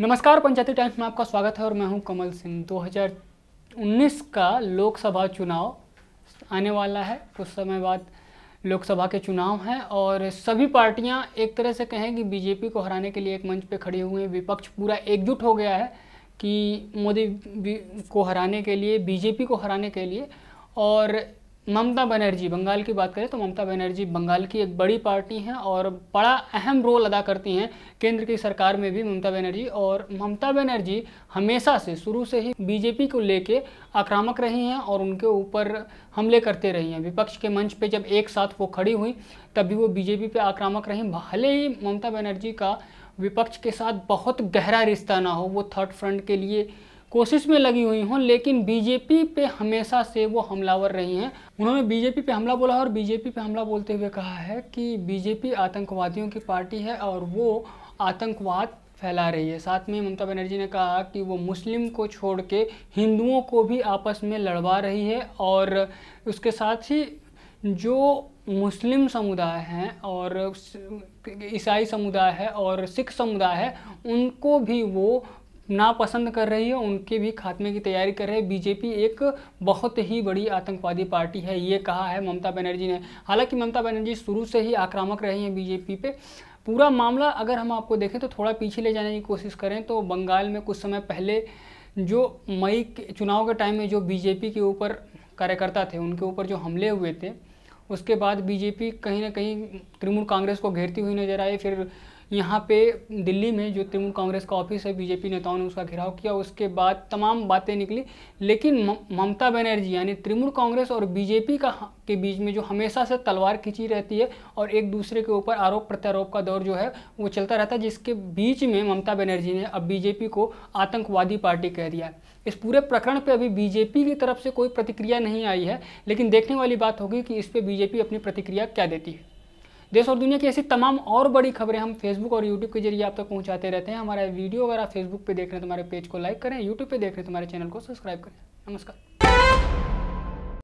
नमस्कार पंचायती टाइम्स में आपका स्वागत है और मैं हूं कमल सिंह 2019 का लोकसभा चुनाव आने वाला है कुछ समय बाद लोकसभा के चुनाव हैं और सभी पार्टियां एक तरह से कहें कि बीजेपी को हराने के लिए एक मंच पर खड़े हुए हैं विपक्ष पूरा एकजुट हो गया है कि मोदी को हराने के लिए बीजेपी को हराने के लिए और ममता बनर्जी बंगाल की बात करें तो ममता बनर्जी बंगाल की एक बड़ी पार्टी हैं और बड़ा अहम रोल अदा करती हैं केंद्र की सरकार में भी ममता बनर्जी और ममता बनर्जी हमेशा से शुरू से ही बीजेपी को लेके आक्रामक रही हैं और उनके ऊपर हमले करते रही हैं विपक्ष के मंच पे जब एक साथ वो खड़ी हुई तभी वो बीजेपी पर आक्रामक रही भले ही ममता बनर्जी का विपक्ष के साथ बहुत गहरा रिश्ता ना हो वो थर्ड फ्रंट के लिए कोशिश में लगी हुई हों लेकिन बीजेपी पे हमेशा से वो हमलावर रही हैं उन्होंने बीजेपी पे हमला बोला और बीजेपी पे हमला बोलते हुए कहा है कि बीजेपी आतंकवादियों की पार्टी है और वो आतंकवाद फैला रही है साथ में ममता बनर्जी ने कहा कि वो मुस्लिम को छोड़ के हिंदुओं को भी आपस में लड़वा रही है और उसके साथ ही जो मुस्लिम समुदाय हैं और ईसाई समुदाय है और सिख समुदाय है उनको भी वो नापसंद कर रही है उनके भी खात्मे की तैयारी कर रहे हैं बीजेपी एक बहुत ही बड़ी आतंकवादी पार्टी है ये कहा है ममता बनर्जी ने हालांकि ममता बनर्जी शुरू से ही आक्रामक रही हैं बीजेपी पे पूरा मामला अगर हम आपको देखें तो थोड़ा पीछे ले जाने की कोशिश करें तो बंगाल में कुछ समय पहले जो मई चुनाव के टाइम में जो बीजेपी के ऊपर कार्यकर्ता थे उनके ऊपर जो हमले हुए थे उसके बाद बीजेपी कहीं ना कहीं तृणमूल कांग्रेस को घेरती हुई नजर आई फिर यहाँ पे दिल्ली में जो तृणमूल कांग्रेस का ऑफिस है बीजेपी नेताओं ने उसका घेराव किया उसके बाद तमाम बातें निकली लेकिन ममता बनर्जी यानी तृणमूल कांग्रेस और बीजेपी का के बीच में जो हमेशा से तलवार खिंची रहती है और एक दूसरे के ऊपर आरोप प्रत्यारोप का दौर जो है वो चलता रहता है जिसके बीच में ममता बनर्जी ने अब बीजेपी को आतंकवादी पार्टी कह दिया इस पूरे प्रकरण पे अभी बीजेपी की तरफ से कोई प्रतिक्रिया नहीं आई है लेकिन देखने वाली बात होगी कि इस पर बीजेपी अपनी प्रतिक्रिया क्या देती है देश और दुनिया की ऐसी तमाम और बड़ी खबरें हम फेसबुक और यूट्यूब के जरिए आप तक पहुंचाते रहते हैं हमारा वीडियो अगर आप फेसबुक पर देख रहे हैं तो हमारे पेज को लाइक करें यूट्यूब पर देख रहे हैं तो हमारे चैनल को सब्सक्राइब करें नमस्कार